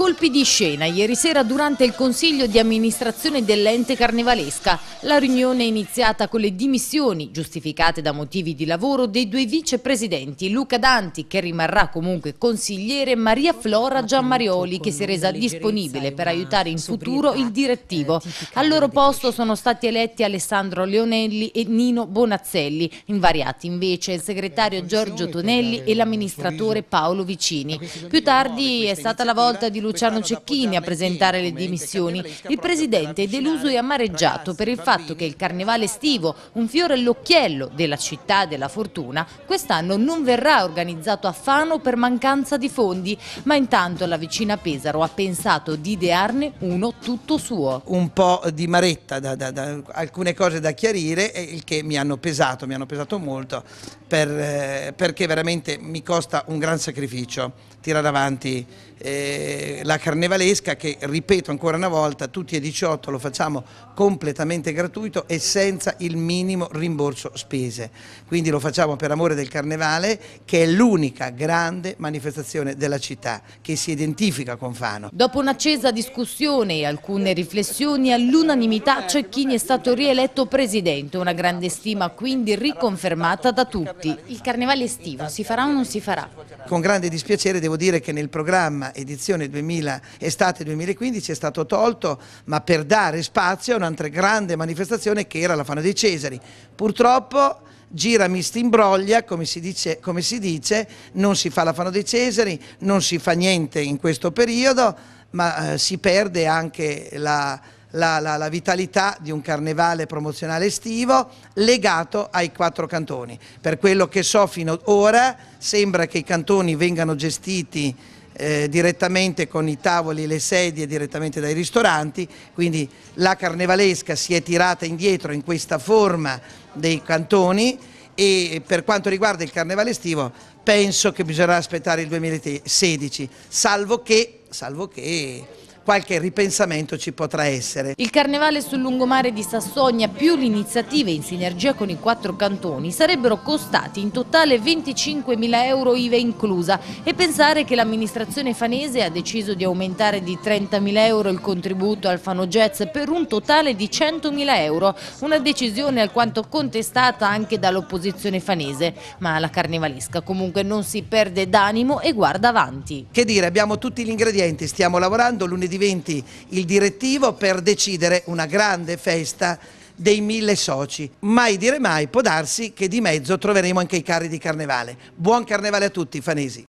Colpi di scena ieri sera durante il consiglio di amministrazione dell'ente carnevalesca. La riunione è iniziata con le dimissioni, giustificate da motivi di lavoro, dei due vicepresidenti Luca Danti, che rimarrà comunque consigliere, e Maria Flora Giammarioli, che si è resa disponibile per aiutare in futuro il direttivo. Al loro posto sono stati eletti Alessandro Leonelli e Nino Bonazzelli, invariati invece il segretario Giorgio Tonelli e l'amministratore Paolo Vicini. Più tardi è stata la volta di Luciano Luciano Cecchini a presentare le dimissioni. Il presidente è deluso e amareggiato per il fatto che il carnevale estivo, un fiore all'occhiello della città della fortuna, quest'anno non verrà organizzato a Fano per mancanza di fondi, ma intanto la vicina Pesaro ha pensato di idearne uno tutto suo. Un po' di maretta, da, da, da, alcune cose da chiarire, il che mi hanno pesato, mi hanno pesato molto, per, eh, perché veramente mi costa un gran sacrificio tirare avanti eh, la carnevalesca che, ripeto ancora una volta, tutti e 18 lo facciamo completamente gratuito e senza il minimo rimborso spese. Quindi lo facciamo per amore del carnevale che è l'unica grande manifestazione della città che si identifica con Fano. Dopo un'accesa discussione e alcune riflessioni all'unanimità Cecchini è stato rieletto presidente, una grande stima quindi riconfermata da tutti. Il carnevale estivo si farà o non si farà? Con grande dispiacere devo dire che nel programma edizione 2020 estate 2015 è stato tolto, ma per dare spazio a un'altra grande manifestazione che era la Fana dei Cesari. Purtroppo gira mi stimbroglia, come si, dice, come si dice, non si fa la Fano dei Cesari, non si fa niente in questo periodo, ma eh, si perde anche la, la, la, la, vitalità di un carnevale promozionale estivo legato ai quattro cantoni. Per quello che so fino ad ora sembra che i cantoni vengano gestiti eh, direttamente con i tavoli e le sedie direttamente dai ristoranti, quindi la carnevalesca si è tirata indietro in questa forma dei cantoni e per quanto riguarda il carnevale estivo penso che bisognerà aspettare il 2016, salvo che, salvo che qualche ripensamento ci potrà essere. Il Carnevale sul lungomare di Sassonia più l'iniziativa in sinergia con i quattro cantoni sarebbero costati in totale 25 mila euro IVA inclusa e pensare che l'amministrazione fanese ha deciso di aumentare di 30 mila euro il contributo al Fano Jazz per un totale di 100 mila euro, una decisione alquanto contestata anche dall'opposizione fanese, ma la carnevalesca comunque non si perde d'animo e guarda avanti. Che dire, abbiamo tutti gli ingredienti, stiamo lavorando lunedì diventi il direttivo per decidere una grande festa dei mille soci. Mai dire mai, può darsi che di mezzo troveremo anche i carri di carnevale. Buon carnevale a tutti, Fanesi.